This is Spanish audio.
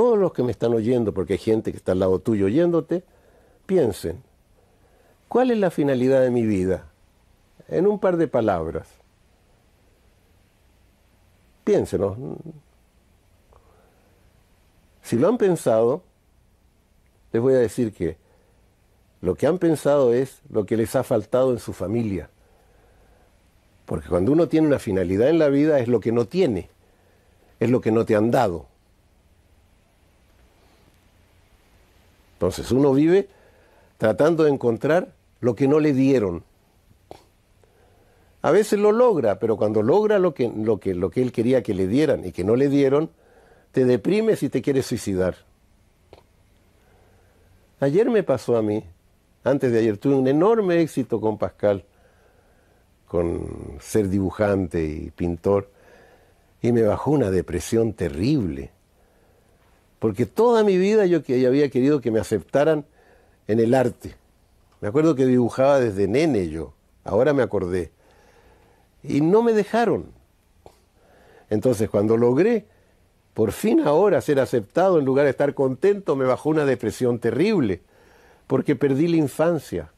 todos los que me están oyendo, porque hay gente que está al lado tuyo oyéndote, piensen, ¿cuál es la finalidad de mi vida? En un par de palabras. Piénsenlo. Si lo han pensado, les voy a decir que lo que han pensado es lo que les ha faltado en su familia. Porque cuando uno tiene una finalidad en la vida es lo que no tiene, es lo que no te han dado. Entonces uno vive tratando de encontrar lo que no le dieron. A veces lo logra, pero cuando logra lo que, lo lo que él quería que le dieran y que no le dieron, te deprimes y te quieres suicidar. Ayer me pasó a mí, antes de ayer tuve un enorme éxito con Pascal, con ser dibujante y pintor, y me bajó una depresión terrible porque toda mi vida yo que había querido que me aceptaran en el arte. Me acuerdo que dibujaba desde nene yo, ahora me acordé. Y no me dejaron. Entonces, cuando logré por fin ahora ser aceptado en lugar de estar contento, me bajó una depresión terrible, porque perdí la infancia.